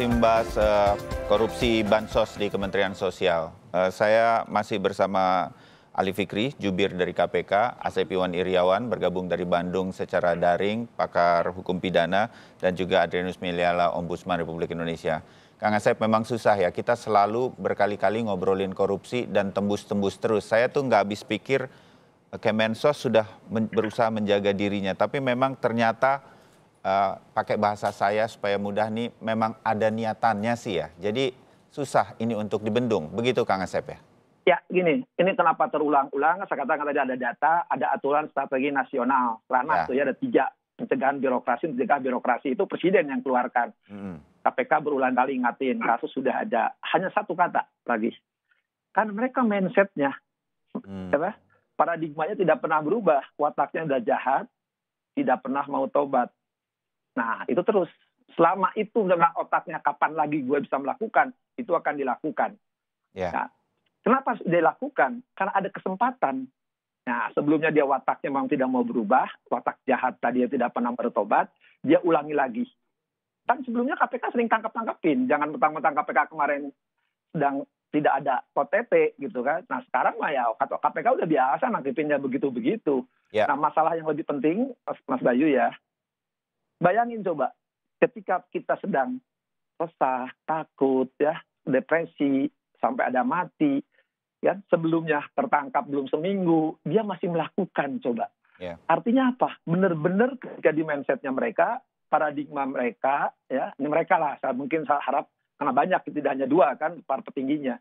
Imbas uh, korupsi bansos di Kementerian Sosial. Uh, saya masih bersama Ali Fikri, jubir dari KPK, Asep Iwan Iriawan bergabung dari Bandung secara daring, pakar hukum pidana, dan juga Adrianus Miliala, Ombudsman Republik Indonesia. Kang Asep, memang susah ya, kita selalu berkali-kali ngobrolin korupsi dan tembus-tembus terus. Saya tuh nggak habis pikir Kemensos sudah men berusaha menjaga dirinya, tapi memang ternyata uh, pakai bahasa saya supaya mudah nih memang ada niatannya sih ya. Jadi susah ini untuk dibendung. Begitu Kang Asep ya? Ya, gini. Ini kenapa terulang-ulang? Saya katakan tadi ada data, ada aturan strategi nasional. Karena ya. itu ya ada tiga. Pencegahan birokrasi, pencegahan birokrasi itu presiden yang keluarkan. Hmm. KPK berulang kali ingatin, kasus sudah ada. Hanya satu kata lagi. Kan mereka mindsetnya, hmm. apa? paradigmanya tidak pernah berubah. Wataknya sudah jahat, tidak pernah mau tobat. Nah, itu terus. Selama itu dalam otaknya kapan lagi gue bisa melakukan, itu akan dilakukan. Yeah. Nah, kenapa dilakukan? Karena ada kesempatan. Nah, sebelumnya dia wataknya memang tidak mau berubah, watak jahat tadi yang tidak pernah bertobat, dia ulangi lagi. Kan sebelumnya KPK sering tangkap-tangkapin, jangan mentang-mentang KPK kemarin sedang tidak ada OTT gitu kan. Nah sekarang mah ya kata KPK udah biasa nangkepinnya begitu-begitu. Yeah. Nah masalah yang lebih penting Mas Bayu ya, Bayangin coba, ketika kita sedang resah, takut, ya, depresi, sampai ada mati, ya, sebelumnya tertangkap belum seminggu, dia masih melakukan coba. Yeah. Artinya apa? Benar-benar ketika di mindsetnya mereka, paradigma mereka, ya, ini mereka lah, saya mungkin saya harap karena banyak tidak hanya dua kan para petingginya,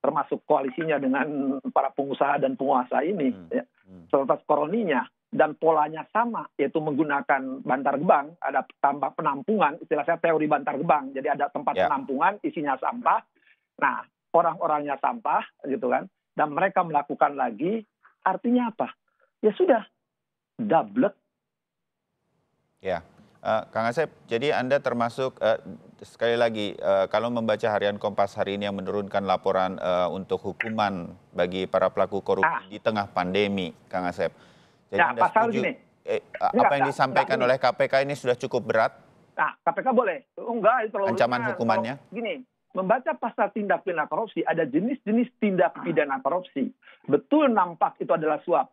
termasuk koalisinya dengan para pengusaha dan penguasa ini, hmm. ya, serta hmm. koroninya dan polanya sama yaitu menggunakan bantar gebang ada tambah penampungan istilah saya teori bantar gebang jadi ada tempat yeah. penampungan isinya sampah nah orang-orangnya sampah gitu kan dan mereka melakukan lagi artinya apa ya sudah double ya yeah. uh, Kang Asep jadi anda termasuk uh, sekali lagi uh, kalau membaca harian Kompas hari ini yang menurunkan laporan uh, untuk hukuman bagi para pelaku korupsi ah. di tengah pandemi Kang Asep jadi ya, nah, pasal setuju, gini. Eh, apa yang disampaikan enggak, oleh KPK ini sudah cukup berat? Nah, KPK boleh. enggak, itu Ancaman ringan. hukumannya? Kalau, gini, membaca pasal tindak pidana korupsi, ada jenis-jenis tindak pidana korupsi. Betul nampak itu adalah suap.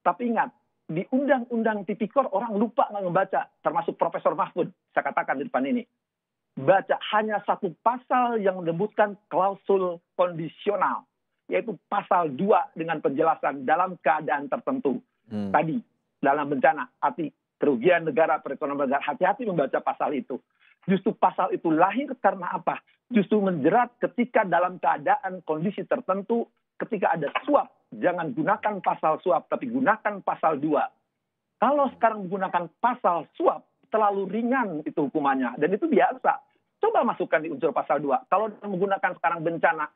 Tapi ingat, di undang-undang tipikor orang lupa nggak membaca, termasuk Profesor Mahfud, saya katakan di depan ini. Baca hanya satu pasal yang menyebutkan klausul kondisional, yaitu pasal dua dengan penjelasan dalam keadaan tertentu hmm. tadi dalam bencana arti kerugian negara perekonomian negara hati-hati membaca pasal itu justru pasal itu lahir karena apa justru menjerat ketika dalam keadaan kondisi tertentu ketika ada suap jangan gunakan pasal suap tapi gunakan pasal dua. kalau sekarang menggunakan pasal suap terlalu ringan itu hukumannya dan itu biasa coba masukkan di unsur pasal dua. kalau menggunakan sekarang bencana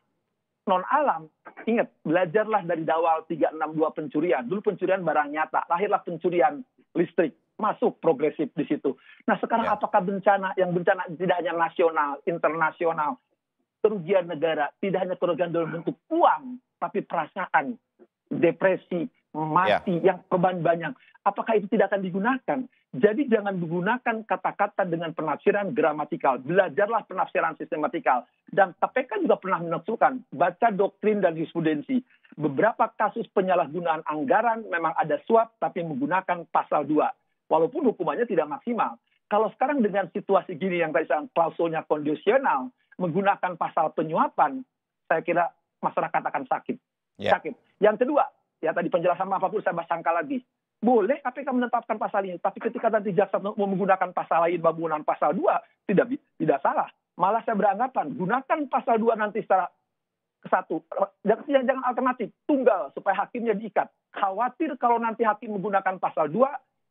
non alam. Ingat, belajarlah dari dawal 362 pencurian. Dulu pencurian barang nyata, lahirlah pencurian listrik. Masuk progresif di situ. Nah sekarang ya. apakah bencana, yang bencana tidak hanya nasional, internasional, kerugian negara, tidak hanya kerugian dalam bentuk uang, tapi perasaan, depresi, Ya. mati, yeah. yang korban banyak. Apakah itu tidak akan digunakan? Jadi jangan menggunakan kata-kata dengan penafsiran gramatikal. Belajarlah penafsiran sistematikal. Dan KPK juga pernah menentukan, baca doktrin dan jurisprudensi. Beberapa kasus penyalahgunaan anggaran memang ada suap, tapi menggunakan pasal 2. Walaupun hukumannya tidak maksimal. Kalau sekarang dengan situasi gini yang tadi saya klausulnya kondisional, menggunakan pasal penyuapan, saya kira masyarakat akan sakit. Yeah. Sakit. Yang kedua, ya tadi penjelasan apapun saya sangka lagi. Boleh KPK menetapkan pasal ini, tapi ketika nanti jaksa mau menggunakan pasal lain bangunan pasal 2 tidak tidak salah. Malah saya beranggapan gunakan pasal 2 nanti secara satu jangan, jangan alternatif tunggal supaya hakimnya diikat. Khawatir kalau nanti hakim menggunakan pasal 2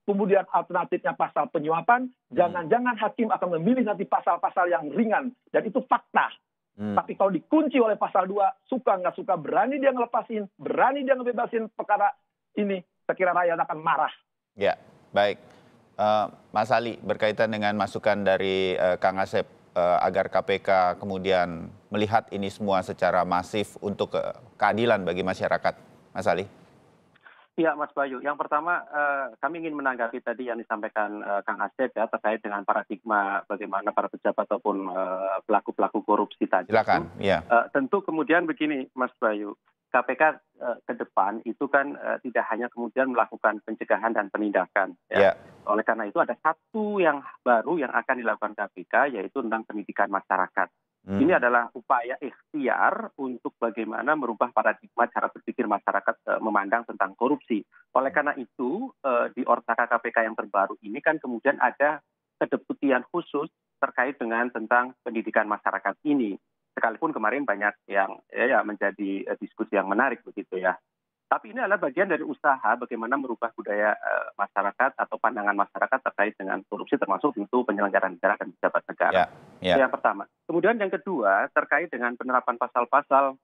kemudian alternatifnya pasal penyuapan, hmm. jangan-jangan hmm. hakim akan memilih nanti pasal-pasal yang ringan dan itu fakta Hmm. Tapi kalau dikunci oleh pasal 2, suka nggak suka, berani dia ngelepasin, berani dia ngebebasin perkara ini, kira rakyat akan marah. Ya, baik. Uh, Mas Ali, berkaitan dengan masukan dari uh, Kang Asep, uh, agar KPK kemudian melihat ini semua secara masif untuk uh, keadilan bagi masyarakat. Mas Ali. Iya Mas Bayu. Yang pertama, eh, kami ingin menanggapi tadi yang disampaikan eh, Kang Asep ya terkait dengan paradigma bagaimana para pejabat ataupun eh, pelaku-pelaku korupsi tadi. Silakan. Ya. Eh, tentu kemudian begini, Mas Bayu. KPK eh, ke depan itu kan eh, tidak hanya kemudian melakukan pencegahan dan penindakan. Ya. ya. Oleh karena itu ada satu yang baru yang akan dilakukan KPK yaitu tentang pendidikan masyarakat. Hmm. Ini adalah upaya ikhtiar untuk bagaimana merubah paradigma cara berpikir masyarakat e, memandang tentang korupsi. Oleh hmm. karena itu, e, di Ortaka KPK yang terbaru ini kan kemudian ada kedeputian khusus terkait dengan tentang pendidikan masyarakat ini. Sekalipun kemarin banyak yang ya, ya menjadi eh, diskusi yang menarik begitu ya. Tapi ini adalah bagian dari usaha bagaimana merubah budaya e, masyarakat atau pandangan masyarakat terkait dengan korupsi termasuk tentu penyelenggaraan negara dan pejabat negara. Yeah, yeah. yang pertama. Kemudian yang kedua terkait dengan penerapan pasal-pasal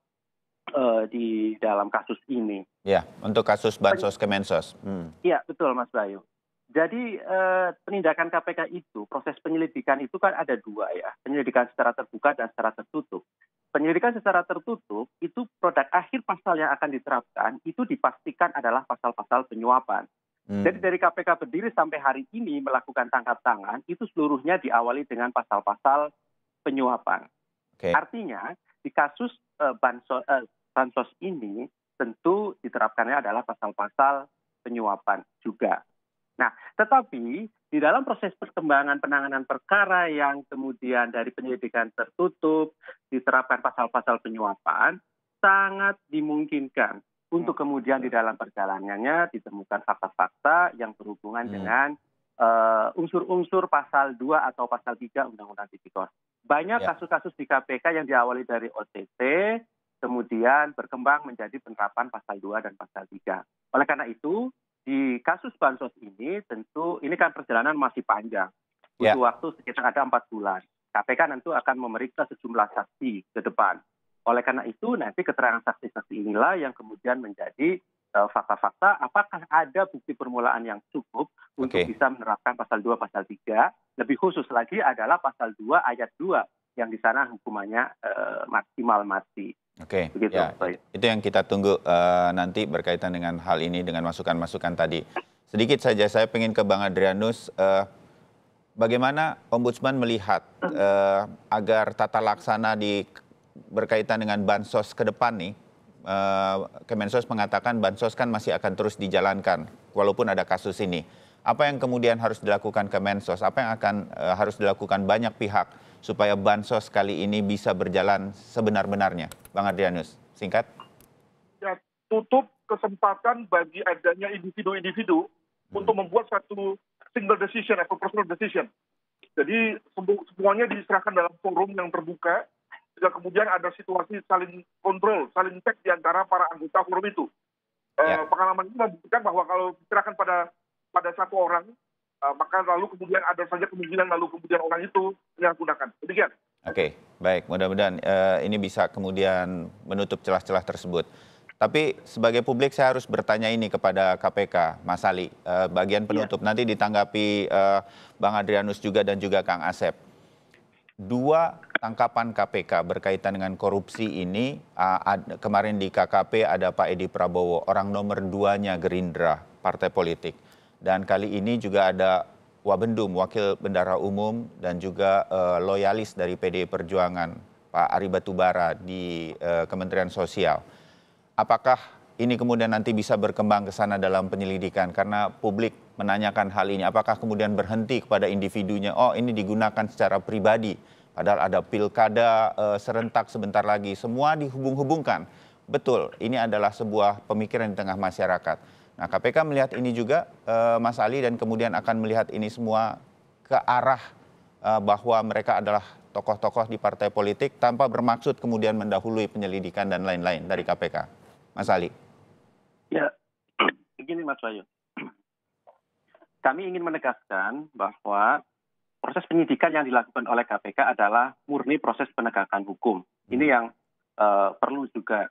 uh, di dalam kasus ini. Ya, untuk kasus bansos Kemensos. Hmm. Iya, betul Mas Bayu. Jadi eh, penindakan KPK itu, proses penyelidikan itu kan ada dua ya, penyelidikan secara terbuka dan secara tertutup. Penyelidikan secara tertutup itu produk akhir pasal yang akan diterapkan itu dipastikan adalah pasal-pasal penyuapan. Hmm. Jadi dari KPK berdiri sampai hari ini melakukan tangkap tangan itu seluruhnya diawali dengan pasal-pasal penyuapan. Okay. Artinya di kasus uh, eh, bansos, uh, eh, bansos ini tentu diterapkannya adalah pasal-pasal penyuapan juga. Nah, tetapi di dalam proses perkembangan penanganan perkara yang kemudian dari penyelidikan tertutup diterapkan pasal-pasal penyuapan sangat dimungkinkan untuk hmm. kemudian di dalam perjalanannya ditemukan fakta-fakta yang berhubungan hmm. dengan Eh, unsur-unsur uh, pasal 2 atau pasal 3 Undang-Undang Tipikor. Banyak ya. kasus-kasus ya. di KPK yang diawali dari OTT, kemudian berkembang menjadi penerapan pasal 2 dan pasal 3. Oleh karena itu, di kasus bansos ini tentu ini kan perjalanan masih panjang. Ya. Butuh ya. waktu sekitar ada empat bulan. KPK nanti akan memeriksa sejumlah saksi ke depan. Oleh karena itu, nanti keterangan saksi-saksi inilah yang kemudian menjadi Eh, fakta-fakta apakah ada bukti permulaan yang cukup untuk bisa menerapkan pasal 2 pasal 3 lebih khusus lagi adalah pasal 2 ayat 2 yang di sana hukumannya uh, maksimal mati Oke, okay. ya, itu yang kita tunggu uh, nanti berkaitan dengan hal ini dengan masukan-masukan tadi. Sedikit saja saya ingin ke Bang Adrianus, uh, bagaimana Ombudsman melihat uh, agar tata laksana di berkaitan dengan bansos ke depan nih Eh, Kemensos mengatakan bansos kan masih akan terus dijalankan walaupun ada kasus ini. Apa yang kemudian harus dilakukan Kemensos? Apa yang akan eh, harus dilakukan banyak pihak supaya bansos kali ini bisa berjalan sebenar-benarnya? Bang Adrianus, singkat. Ya, tutup kesempatan bagi adanya individu-individu hmm. untuk membuat satu single decision atau personal decision. Jadi semuanya diserahkan dalam forum yang terbuka sehingga kemudian ada situasi saling kontrol, saling cek di antara para anggota forum itu. Eh, ya. E, pengalaman itu membuktikan bahwa kalau diserahkan pada pada satu orang, e, maka lalu kemudian ada saja kemungkinan lalu kemudian orang itu yang gunakan. Demikian. Oke, baik. Mudah-mudahan eh, ini bisa kemudian menutup celah-celah tersebut. Tapi sebagai publik saya harus bertanya ini kepada KPK, Mas Ali, eh, bagian ya. penutup. Ya. Nanti ditanggapi eh, Bang Adrianus juga dan juga Kang Asep. Dua tangkapan KPK berkaitan dengan korupsi ini kemarin di KKP ada Pak Edi Prabowo, orang nomor duanya Gerindra partai politik. Dan kali ini juga ada Wabendum, Wakil Bendara Umum dan juga e, loyalis dari PD Perjuangan, Pak Ari Batubara di e, Kementerian Sosial. Apakah ini kemudian nanti bisa berkembang ke sana dalam penyelidikan karena publik menanyakan hal ini apakah kemudian berhenti kepada individunya oh ini digunakan secara pribadi Padahal ada pilkada uh, serentak sebentar lagi, semua dihubung-hubungkan. Betul, ini adalah sebuah pemikiran di tengah masyarakat. Nah, KPK melihat ini juga, uh, Mas Ali, dan kemudian akan melihat ini semua ke arah uh, bahwa mereka adalah tokoh-tokoh di partai politik tanpa bermaksud kemudian mendahului penyelidikan dan lain-lain dari KPK. Mas Ali. Ya, begini Mas Bayu. Kami ingin menegaskan bahwa proses penyidikan yang dilakukan oleh KPK adalah murni proses penegakan hukum. Hmm. Ini yang uh, perlu juga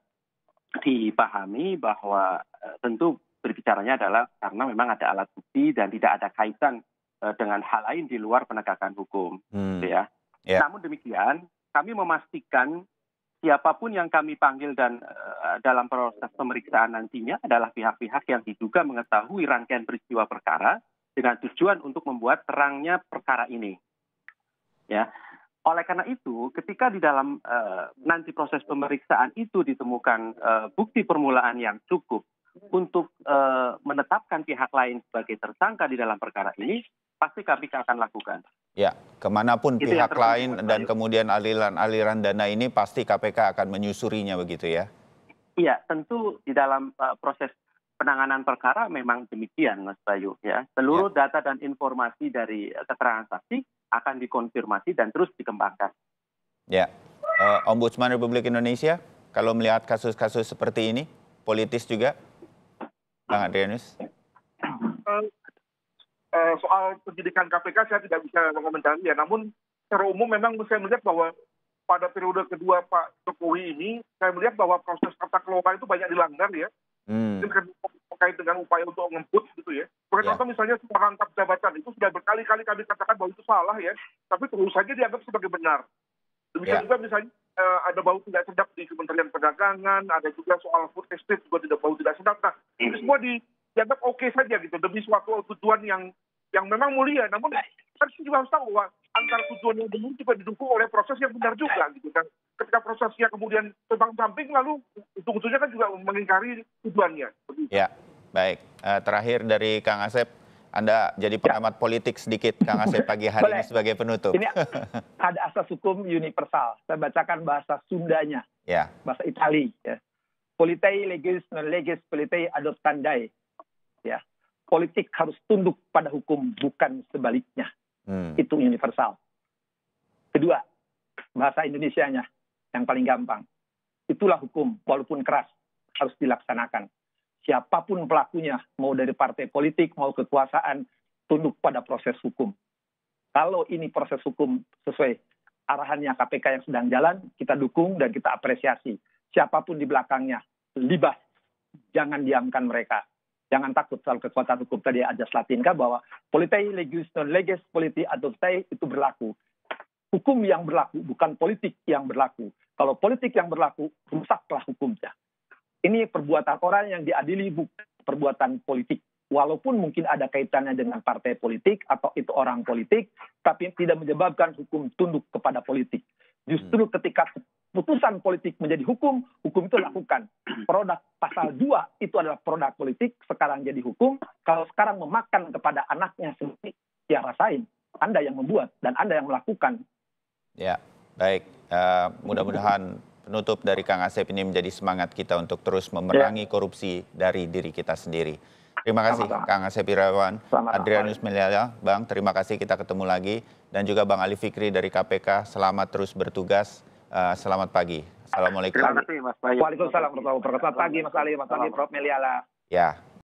dipahami bahwa uh, tentu berbicaranya adalah karena memang ada alat bukti dan tidak ada kaitan uh, dengan hal lain di luar penegakan hukum, hmm. Gitu ya. Yeah. Namun demikian, kami memastikan siapapun yang kami panggil dan uh, dalam proses pemeriksaan nantinya adalah pihak-pihak yang diduga mengetahui rangkaian peristiwa perkara dengan tujuan untuk membuat terangnya perkara ini. Ya. Oleh karena itu, ketika di dalam uh, nanti proses pemeriksaan itu ditemukan uh, bukti permulaan yang cukup untuk uh, menetapkan pihak lain sebagai tersangka di dalam perkara ini, pasti KPK akan lakukan. Ya, kemanapun itu pihak lain dan kemudian aliran-aliran dana ini pasti KPK akan menyusurinya begitu ya? Iya, tentu di dalam uh, proses penanganan perkara memang demikian Mas Bayu ya. Seluruh ya. data dan informasi dari eh, keterangan saksi akan dikonfirmasi dan terus dikembangkan. Ya. Uh, Ombudsman Republik Indonesia kalau melihat kasus-kasus seperti ini politis juga Bang Adrianus. Eh, soal penyidikan KPK saya tidak bisa mengomentari ya, namun secara umum memang saya melihat bahwa pada periode kedua Pak Jokowi ini saya melihat bahwa proses tata kelola itu banyak dilanggar ya. Hmm terkait dengan upaya untuk ngebut gitu ya. Bukan yeah. misalnya sebuah rangkap jabatan itu sudah berkali-kali kami katakan bahwa itu salah ya, tapi terus saja dianggap sebagai benar. Demikian yeah. juga misalnya uh, ada bau tidak sedap di Kementerian Perdagangan, ada juga soal food estate juga tidak bau tidak sedap. Nah, mm. itu semua di, dianggap oke okay saja gitu demi suatu tujuan yang yang memang mulia. Namun harus kan juga harus tahu bahwa antar tujuan yang benar juga didukung oleh proses yang benar juga gitu kan. Ketika prosesnya kemudian terbang samping lalu untung-untungnya kan juga mengingkari tujuannya. Ya. Baik, eh, terakhir dari Kang Asep, Anda jadi ya. pengamat ya. politik sedikit, Kang Asep pagi hari Boleh. ini sebagai penutup. Ini ada asas hukum universal. Saya bacakan bahasa Sundanya, ya. bahasa Itali. Ya. Politei legis non legis politei adoptandai. Ya. Politik harus tunduk pada hukum, bukan sebaliknya. Hmm. Itu universal. Kedua, bahasa Indonesianya yang paling gampang. Itulah hukum, walaupun keras, harus dilaksanakan siapapun pelakunya, mau dari partai politik, mau kekuasaan, tunduk pada proses hukum. Kalau ini proses hukum sesuai arahannya KPK yang sedang jalan, kita dukung dan kita apresiasi. Siapapun di belakangnya, libas, jangan diamkan mereka. Jangan takut soal kekuatan hukum. Tadi ada Latinka bahwa politei legis non leges politi adoptai itu berlaku. Hukum yang berlaku, bukan politik yang berlaku. Kalau politik yang berlaku, rusaklah hukumnya. Ini perbuatan orang yang diadili bukan perbuatan politik. Walaupun mungkin ada kaitannya dengan partai politik atau itu orang politik, tapi tidak menyebabkan hukum tunduk kepada politik. Justru hmm. ketika putusan politik menjadi hukum, hukum itu lakukan. Produk pasal 2 itu adalah produk politik, sekarang jadi hukum. Kalau sekarang memakan kepada anaknya sendiri, ya rasain. Anda yang membuat dan Anda yang melakukan. Ya, baik. Uh, mudah-mudahan penutup dari Kang Asep ini menjadi semangat kita untuk terus memerangi ya. korupsi dari diri kita sendiri. Terima kasih Selamat Kang Asep Irawan, Adrianus Meliala, Bang. Terima kasih kita ketemu lagi dan juga Bang Ali Fikri dari KPK. Selamat terus bertugas. Uh, selamat pagi. Assalamualaikum. Terima kasih Mas Bayu. Waalaikumsalam warahmatullahi wabarakatuh. Selamat pagi Mas Ali, Mas Ali, Prof Meliala. Ya.